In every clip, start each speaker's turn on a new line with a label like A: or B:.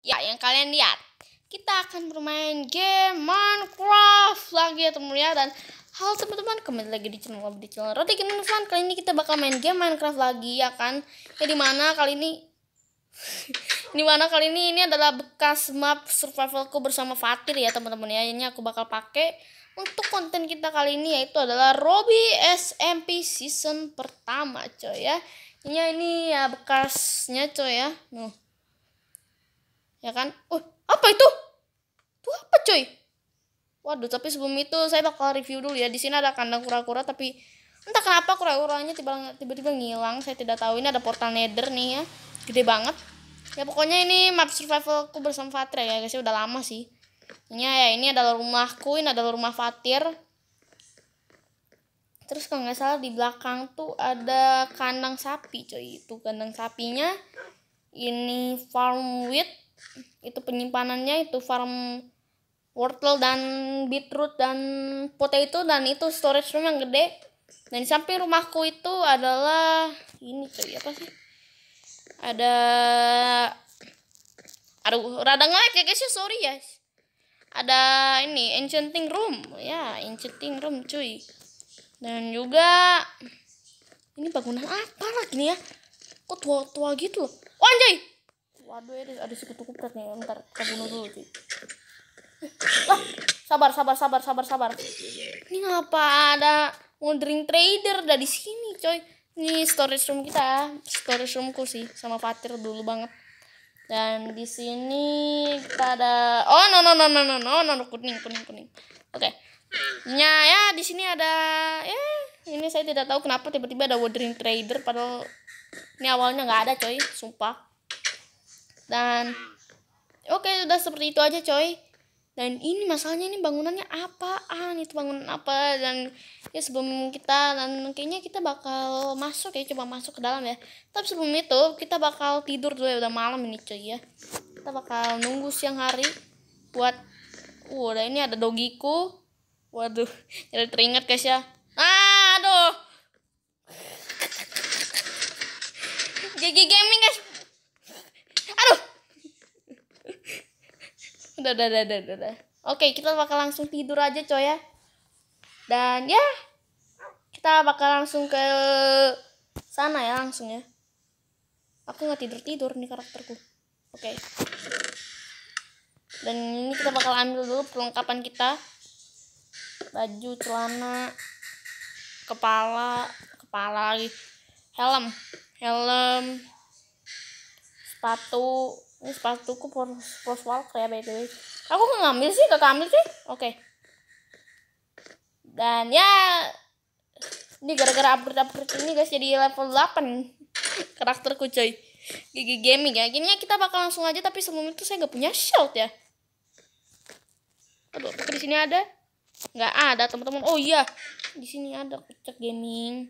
A: ya yang kalian lihat kita akan bermain game Minecraft lagi ya teman ya dan halo teman-teman kembali lagi di channel di channel Roti Game kali ini kita bakal main game Minecraft lagi ya kan ya mana kali ini mana kali ini ini adalah bekas map survivalku bersama Fatir ya teman-teman ya ini aku bakal pakai untuk konten kita kali ini yaitu adalah Robby SMP season pertama coy ya ini ini ya bekasnya coy ya Nuh ya kan uh apa itu tuh apa coy waduh tapi sebelum itu saya bakal review dulu ya di sini ada kandang kura-kura tapi entah kenapa kura-kuranya tiba-tiba ngilang saya tidak tahu ini ada portal nether nih ya gede banget ya pokoknya ini map survival aku bersama fatir ya guys ya, udah lama sih ini ya ini adalah rumahku ini adalah rumah Fatir terus kalau nggak salah di belakang tuh ada kandang sapi coy itu kandang sapinya ini farm wheat itu penyimpanannya itu farm wortel dan beetroot dan potato dan itu storage room yang gede dan di samping rumahku itu adalah ini cuy apa sih ada aduh rada ngelag ya guys ya sorry ya ada ini enchanting room ya enchanting room cuy dan juga ini bangunan apa lagi nih ya kok tua-tua gitu loh oh, anjay waduh ini ada si kutu kupret nih ntar bunuh dulu sih. Wah, sabar sabar sabar sabar sabar ini ngapa ada wandering trader dari sini coy ini storage room kita storage roomku sih sama Fatir dulu banget dan di sini kita ada oh no no no no no no no, no. kuning kuning kuning oke okay. nya ya di sini ada ya ini saya tidak tahu kenapa tiba-tiba ada wandering trader padahal ini awalnya nggak ada coy sumpah dan oke okay, udah seperti itu aja coy dan ini masalahnya ini bangunannya apaan itu bangunan apa dan ya sebelum kita dan kayaknya kita bakal masuk ya coba masuk ke dalam ya tapi sebelum itu kita bakal tidur dulu ya udah malam ini coy ya kita bakal nunggu siang hari buat uh, udah ini ada dogiku waduh jadi teringat guys ya ah, aduh GG gaming guys udah udah udah udah, udah. oke kita bakal langsung tidur aja coy ya dan ya kita bakal langsung ke sana ya langsung ya aku nggak tidur tidur nih karakterku oke dan ini kita bakal ambil dulu perlengkapan kita baju celana kepala kepala lagi helm helm sepatu ini sepatuku pros walker ya kayak the way aku ngambil sih kakak ambil sih oke dan ya ini gara-gara upgrade upgrade ini guys jadi level 8 karakterku coy gigi gaming ya akhirnya kita bakal langsung aja tapi sebelum itu saya nggak punya shield ya aduh apakah di sini ada nggak ada teman-teman oh iya di sini ada kucek gaming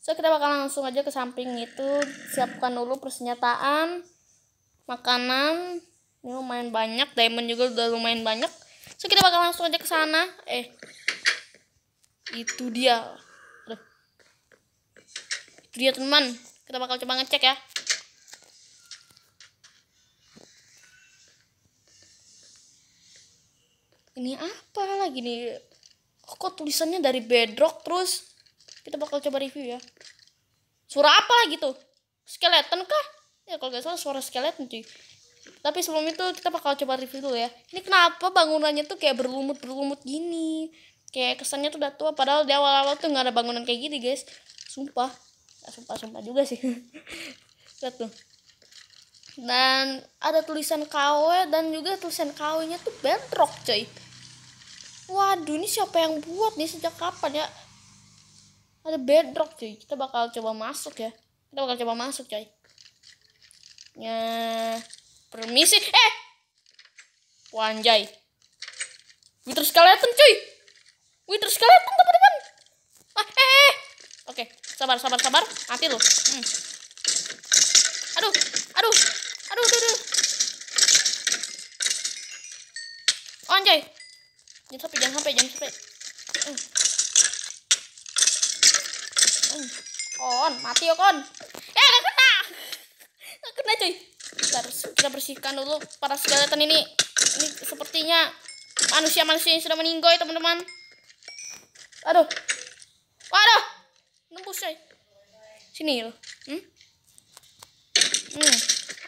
A: so kita bakal langsung aja ke samping itu siapkan dulu persenjataan makanan ini lumayan banyak diamond juga udah lumayan banyak so kita bakal langsung aja ke sana eh itu dia Aduh. itu dia teman kita bakal coba ngecek ya ini apa lagi nih oh, kok tulisannya dari bedrock terus kita bakal coba review ya surah apa lagi tuh skeleton kah ya kalau gak salah suara skeleton cuy tapi sebelum itu kita bakal coba review dulu ya ini kenapa bangunannya tuh kayak berlumut berlumut gini kayak kesannya tuh udah tua padahal di awal-awal tuh nggak ada bangunan kayak gini guys sumpah nah, sumpah sumpah juga sih lihat tuh dan ada tulisan KW e dan juga tulisan KW-nya tuh bentrok coy waduh ini siapa yang buat nih sejak kapan ya ada bedrock cuy kita bakal coba masuk ya kita bakal coba masuk coy Ya, permisi. Eh. Wanjay. Wither skeleton, cuy. Wither skeleton, teman-teman. Ah, eh, eh, eh. Oke, sabar, sabar, sabar. Mati lu. Hmm. Aduh, aduh. Aduh, aduh, aduh. Wanjay. Jangan sampai, jangan sampai, jangan sampai. Hmm. Hmm. On, mati ya, kon kena cuy kita harus kita bersihkan dulu para skeleton ini ini sepertinya manusia-manusia yang sudah ya teman-teman aduh waduh nembus cuy. sini loh hmm? hmm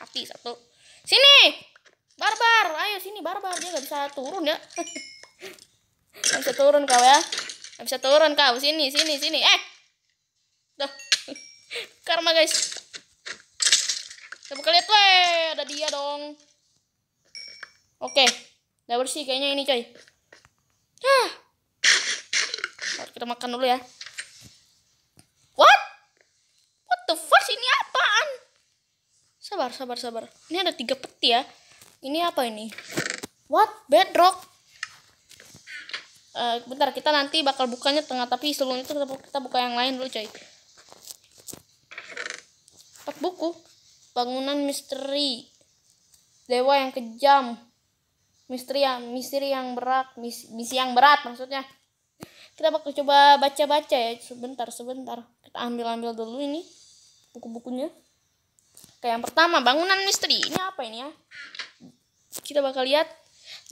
A: hati satu sini barbar ayo sini barbar dia nggak bisa turun ya nggak bisa turun kau ya nggak bisa turun kau sini sini sini eh tuh karma guys lihat weh ada dia dong oke okay. udah bersih kayaknya ini coy Hah. kita makan dulu ya what what the fuck ini apaan sabar sabar sabar ini ada tiga peti ya ini apa ini what bedrock Uh, bentar kita nanti bakal bukanya tengah tapi sebelum itu kita, buka yang lain dulu coy. Pak buku bangunan misteri dewa yang kejam misteri yang misteri yang berat misi, misi yang berat maksudnya kita bakal coba baca-baca ya sebentar sebentar kita ambil-ambil dulu ini buku-bukunya kayak yang pertama bangunan misteri ini apa ini ya kita bakal lihat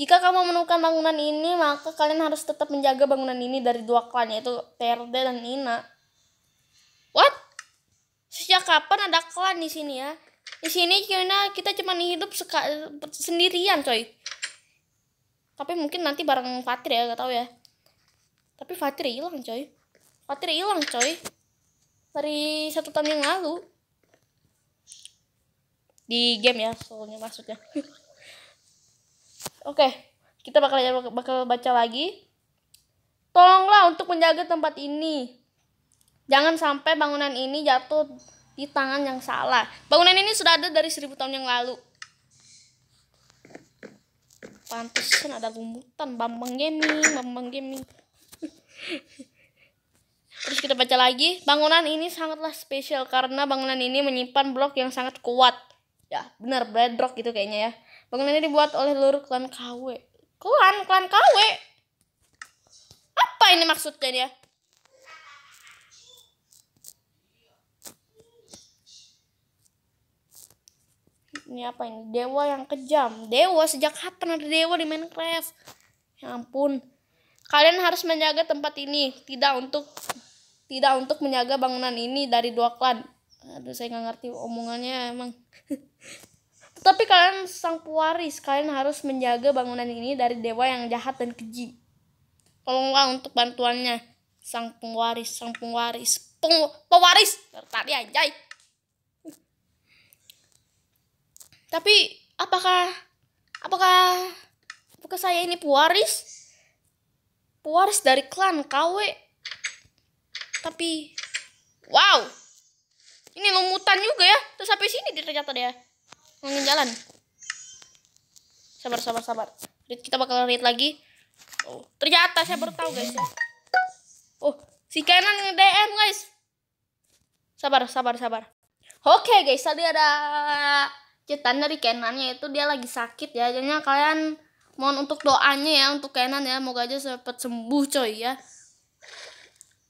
A: jika kamu menemukan bangunan ini maka kalian harus tetap menjaga bangunan ini dari dua klan yaitu TRD dan Ina what sejak kapan ada klan di sini ya di sini karena kita cuma hidup seka, sendirian coy tapi mungkin nanti bareng Fatir ya gak tau ya tapi Fatir hilang coy Fatir hilang coy dari satu tahun yang lalu di game ya soalnya maksudnya oke okay, kita bakal bakal baca lagi tolonglah untuk menjaga tempat ini jangan sampai bangunan ini jatuh di tangan yang salah. Bangunan ini sudah ada dari seribu tahun yang lalu. Pantesan ada lumutan Bambang Gaming, Bambang Gaming. Terus kita baca lagi, bangunan ini sangatlah spesial karena bangunan ini menyimpan blok yang sangat kuat. Ya, benar bedrock gitu kayaknya ya. Bangunan ini dibuat oleh seluruh klan KW. Klan, klan KW. Apa ini maksudnya dia? ini apa ini dewa yang kejam dewa sejak kapan ada dewa di Minecraft ya ampun kalian harus menjaga tempat ini tidak untuk tidak untuk menjaga bangunan ini dari dua klan aduh saya nggak ngerti omongannya emang Tapi kalian sang pewaris kalian harus menjaga bangunan ini dari dewa yang jahat dan keji tolonglah untuk bantuannya sang pewaris sang pewaris pewaris tadi aja Tapi apakah apakah apakah saya ini pewaris? Pewaris dari klan KW. Tapi wow. Ini lumutan juga ya. Terus sampai sini dia ternyata dia. Ngomongin jalan. Sabar, sabar, sabar. Kita bakal lihat lagi. Oh, ternyata saya baru tahu guys ya. Oh, si kanan nge-DM guys. Sabar, sabar, sabar. Oke okay, guys, tadi ada cuitan dari Kenan itu dia lagi sakit ya jadinya kalian mohon untuk doanya ya untuk Kenan ya moga aja cepat sembuh coy ya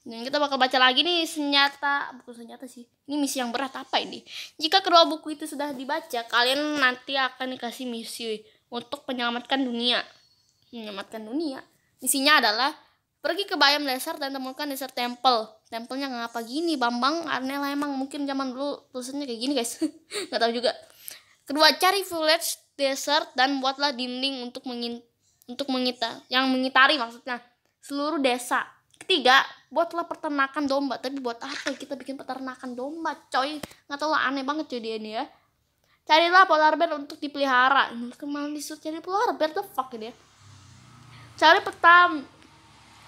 A: dan kita bakal baca lagi nih senjata buku senjata sih ini misi yang berat apa ini jika kedua buku itu sudah dibaca kalian nanti akan dikasih misi untuk menyelamatkan dunia menyelamatkan dunia misinya adalah pergi ke bayam laser dan temukan laser temple tempelnya ngapa gini bambang Arnela emang mungkin zaman dulu tulisannya kayak gini guys nggak tahu juga Kedua, cari village desert dan buatlah dinding untuk mengin untuk mengita yang mengitari maksudnya seluruh desa. Ketiga, buatlah peternakan domba. Tapi buat apa ya kita bikin peternakan domba, coy? Nggak tahu lah, aneh banget coy dia ini ya. Carilah polar bear untuk dipelihara. Ini kemana disuruh cari polar bear? The fuck ini ya. Cari peta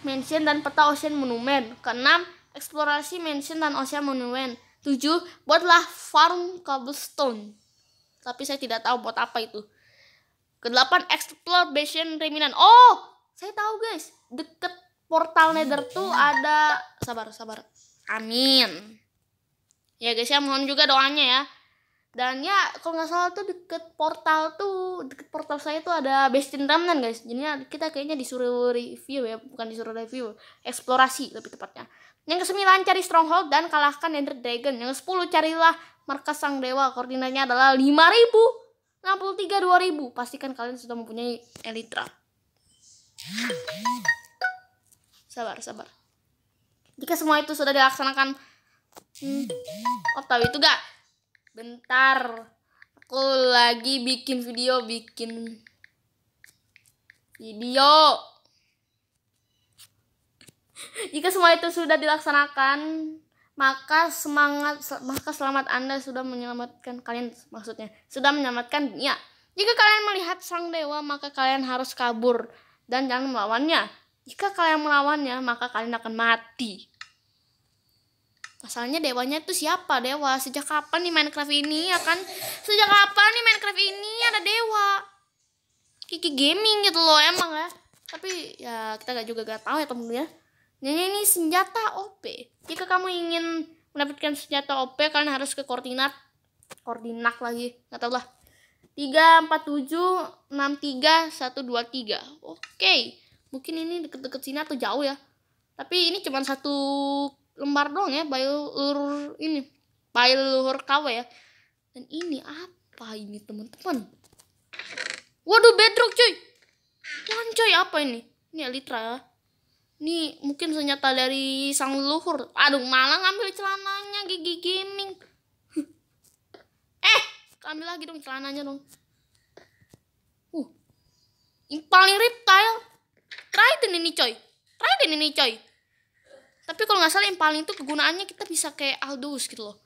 A: mansion dan peta ocean monument. Keenam, eksplorasi mansion dan ocean monument. Tujuh, buatlah farm cobblestone tapi saya tidak tahu buat apa itu. Kedelapan exploration Reminan. Oh, saya tahu guys, deket portal iya, Nether tuh iya. ada sabar sabar. Amin. Ya guys, ya mohon juga doanya ya. Dan ya kalau nggak salah tuh deket portal tuh deket portal saya tuh ada Bastion Remnant guys. Jadinya kita kayaknya disuruh review ya, bukan disuruh review, eksplorasi lebih tepatnya. Yang ke-9 cari stronghold dan kalahkan Ender Dragon. Yang ke-10 carilah markas sang dewa. Koordinatnya adalah 5000 63 2000. Pastikan kalian sudah mempunyai elitra. Sabar, sabar. Jika semua itu sudah dilaksanakan hmm, Oh, tahu itu gak? Bentar. Aku lagi bikin video, bikin video. Jika semua itu sudah dilaksanakan, maka semangat maka selamat Anda sudah menyelamatkan kalian maksudnya sudah menyelamatkan dunia. Jika kalian melihat sang dewa, maka kalian harus kabur dan jangan melawannya. Jika kalian melawannya, maka kalian akan mati. Masalahnya dewanya itu siapa dewa? Sejak kapan nih Minecraft ini ya kan? Sejak kapan nih Minecraft ini ada dewa? Kiki gaming gitu loh emang ya. Tapi ya kita gak juga gak tahu ya temen ya. Dan ini senjata OP. Jika kamu ingin mendapatkan senjata OP, kalian harus ke koordinat. Koordinat lagi, nggak tahu lah. satu dua tiga. Oke. Mungkin ini deket-deket sini atau jauh ya. Tapi ini cuma satu lembar doang ya, bayu luhur ini. Bayu luhur KW ya. Dan ini apa ini, teman-teman? Waduh, bedrock cuy. Lancoy apa ini? Ini Elitra ya. Nih mungkin senjata dari sang leluhur. Aduh malah ngambil celananya gigi gaming. eh ambil lagi dong celananya dong. Uh yang paling reptile. Raiden ini coy. Raiden ini coy. Tapi kalau nggak salah yang paling itu kegunaannya kita bisa kayak Aldous gitu loh.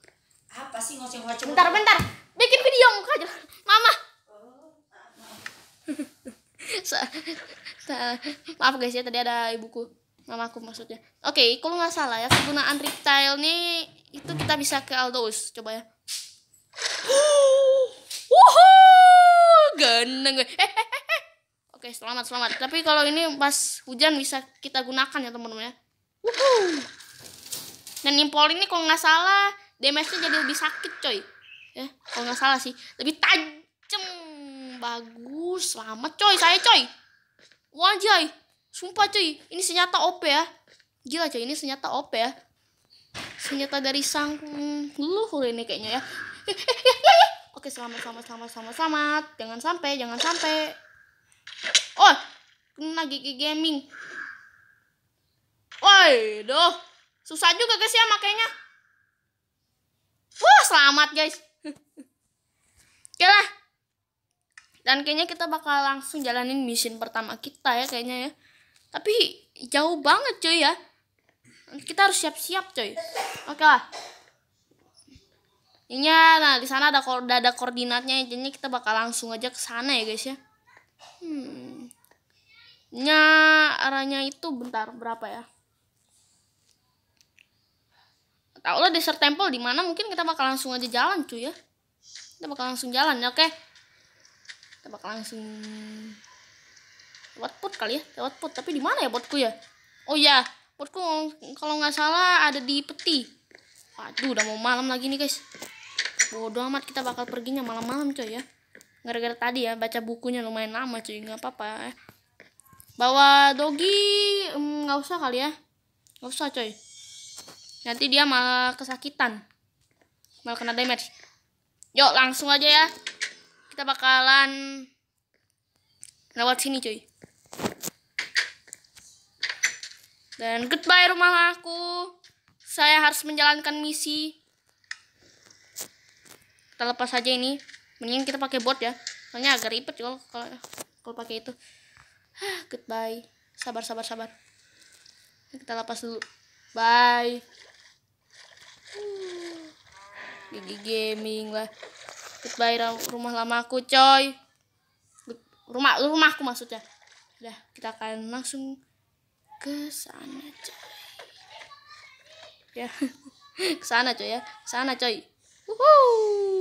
A: Apa sih ngoceng-ngoceng? Bentar bentar. Bikin video muka aja. Mama, maaf guys ya tadi ada ibuku aku maksudnya oke okay, kalau nggak salah ya kegunaan reptile nih itu kita bisa ke Aldous coba ya Wuhuu, gue. oke okay, Oke, selamat selamat. Tapi kalau ini pas hujan bisa kita gunakan ya teman-teman ya. Dan impor ini kalau nggak salah damage-nya jadi lebih sakit coy. Ya, kalau nggak salah sih, lebih tajam bagus. Selamat coy, saya coy. wajah sumpah coy, ini senjata OP ya. Gila coy, ini senjata OP ya. Senjata dari sang leluhur ini kayaknya ya. Oke, selamat, selamat, selamat, selamat, selamat. Jangan sampai, jangan sampai. Oh, kena gigi gaming. Woi, doh. Susah juga guys ya makanya. Wah, selamat guys. Oke lah. Dan kayaknya kita bakal langsung jalanin misi pertama kita ya kayaknya ya. Tapi jauh banget cuy ya. Kita harus siap-siap cuy. Oke lah. ini ya, nah di sana ada udah ada koordinatnya, jadi kita bakal langsung aja ke sana ya guys ya. Hmm. Nya arahnya itu bentar berapa ya? Tahu lah desert temple di mana mungkin kita bakal langsung aja jalan cuy ya. Kita bakal langsung jalan ya, oke. Okay bakal langsung lewat pot kali ya lewat pot tapi di mana ya potku ya oh ya potku kalau nggak salah ada di peti waduh udah mau malam lagi nih guys bodoh amat kita bakal perginya malam-malam coy ya gara-gara tadi ya baca bukunya lumayan lama cuy nggak apa-apa ya. bawa dogi mm, nggak mm, usah kali ya nggak usah coy nanti dia malah kesakitan malah kena damage yuk langsung aja ya kita bakalan lewat sini cuy dan goodbye rumah aku saya harus menjalankan misi kita lepas aja ini mendingan kita pakai bot ya soalnya agak ribet kalau kalau kalau pakai itu ah, goodbye sabar sabar sabar kita lepas dulu bye gigi gaming lah goodbye rumah lama aku coy rumah rumahku maksudnya udah kita akan langsung ke sana coy ya ke sana coy ya sana coy Woohoo!